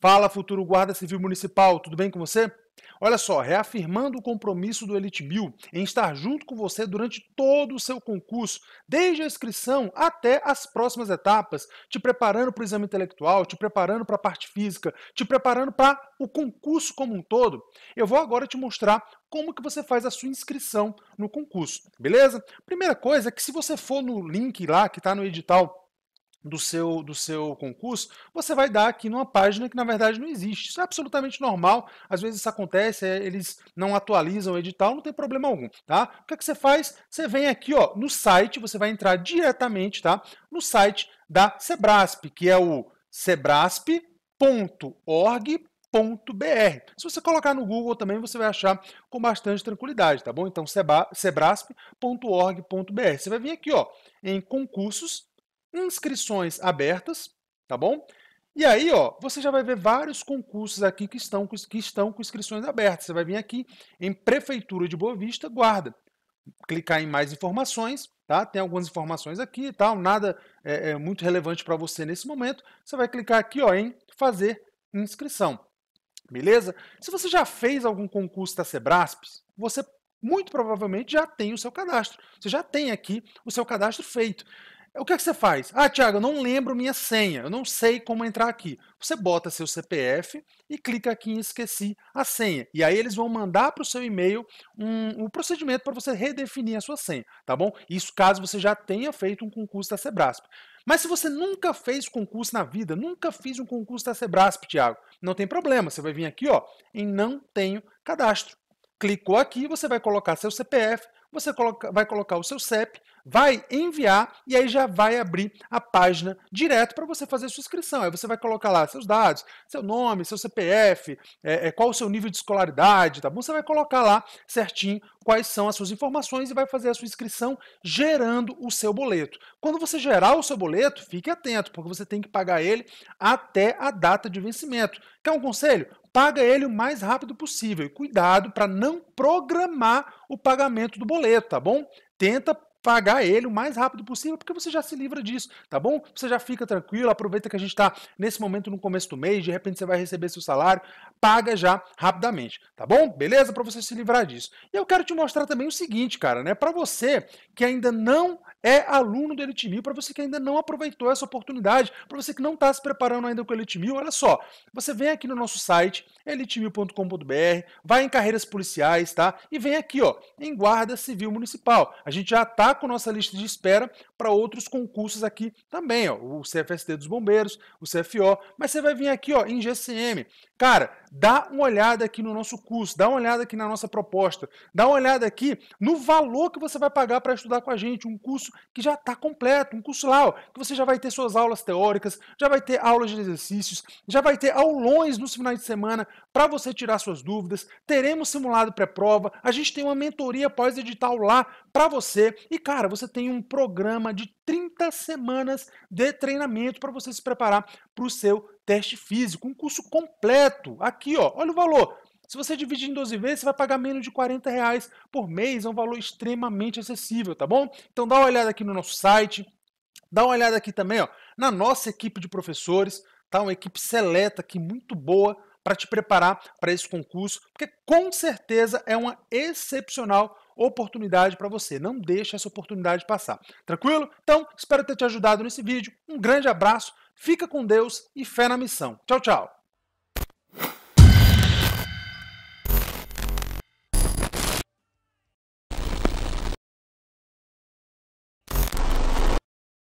Fala, futuro guarda civil municipal, tudo bem com você? Olha só, reafirmando o compromisso do Elite Bill em estar junto com você durante todo o seu concurso, desde a inscrição até as próximas etapas, te preparando para o exame intelectual, te preparando para a parte física, te preparando para o concurso como um todo. Eu vou agora te mostrar como que você faz a sua inscrição no concurso, beleza? Primeira coisa é que se você for no link lá que está no edital do seu, do seu concurso, você vai dar aqui numa página que na verdade não existe. Isso é absolutamente normal. Às vezes isso acontece, é, eles não atualizam o edital, não tem problema algum, tá? O que, é que você faz? Você vem aqui, ó, no site, você vai entrar diretamente, tá? No site da Sebrasp, que é o sebrasp.org Se você colocar no Google também, você vai achar com bastante tranquilidade, tá bom? Então, sebrasp.org.br. Você vai vir aqui, ó, em concursos, inscrições abertas, tá bom? E aí, ó, você já vai ver vários concursos aqui que estão, que estão com inscrições abertas. Você vai vir aqui em Prefeitura de Boa Vista, guarda. Clicar em mais informações, tá? Tem algumas informações aqui e tal, nada é, é muito relevante para você nesse momento. Você vai clicar aqui, ó, em fazer inscrição. Beleza? Se você já fez algum concurso da Sebrasp, você muito provavelmente já tem o seu cadastro. Você já tem aqui o seu cadastro feito. O que, é que você faz? Ah, Tiago, eu não lembro minha senha, eu não sei como entrar aqui. Você bota seu CPF e clica aqui em esqueci a senha. E aí eles vão mandar para o seu e-mail um, um procedimento para você redefinir a sua senha, tá bom? Isso caso você já tenha feito um concurso da Sebrasp. Mas se você nunca fez concurso na vida, nunca fiz um concurso da Sebrasp, Tiago, não tem problema, você vai vir aqui ó, em não tenho cadastro. Clicou aqui, você vai colocar seu CPF, você coloca, vai colocar o seu CEP, vai enviar e aí já vai abrir a página direto para você fazer a sua inscrição. Aí você vai colocar lá seus dados, seu nome, seu CPF, é, é, qual o seu nível de escolaridade, tá bom? Você vai colocar lá certinho quais são as suas informações e vai fazer a sua inscrição gerando o seu boleto. Quando você gerar o seu boleto, fique atento, porque você tem que pagar ele até a data de vencimento. Quer um conselho? paga ele o mais rápido possível. E cuidado para não programar o pagamento do boleto, tá bom? Tenta pagar ele o mais rápido possível, porque você já se livra disso, tá bom? Você já fica tranquilo, aproveita que a gente está nesse momento no começo do mês, de repente você vai receber seu salário, paga já rapidamente, tá bom? Beleza? Para você se livrar disso. E eu quero te mostrar também o seguinte, cara, né? Para você que ainda não é aluno do Elite Mil, para você que ainda não aproveitou essa oportunidade, para você que não está se preparando ainda com o Elite Mil, olha só, você vem aqui no nosso site, elitemil.com.br, vai em carreiras policiais, tá? E vem aqui, ó, em Guarda Civil Municipal. A gente já está com nossa lista de espera para outros concursos aqui também, ó, o CFSD dos Bombeiros, o CFO, mas você vai vir aqui ó, em GCM. Cara, dá uma olhada aqui no nosso curso, dá uma olhada aqui na nossa proposta, dá uma olhada aqui no valor que você vai pagar para estudar com a gente, um curso que já está completo, um curso lá ó, que você já vai ter suas aulas teóricas, já vai ter aulas de exercícios, já vai ter aulões nos finais de semana para você tirar suas dúvidas, teremos simulado pré-prova, a gente tem uma mentoria pós-edital lá para você e, cara, você tem um programa de 30 semanas de treinamento para você se preparar para o seu teste físico. Um curso completo. Aqui, ó, olha o valor. Se você dividir em 12 vezes, você vai pagar menos de 40 reais por mês. É um valor extremamente acessível, tá bom? Então dá uma olhada aqui no nosso site. Dá uma olhada aqui também ó, na nossa equipe de professores. Tá? Uma equipe seleta aqui, muito boa para te preparar para esse concurso, porque com certeza é uma excepcional oportunidade para você. Não deixe essa oportunidade passar. Tranquilo? Então, espero ter te ajudado nesse vídeo. Um grande abraço, fica com Deus e fé na missão. Tchau, tchau!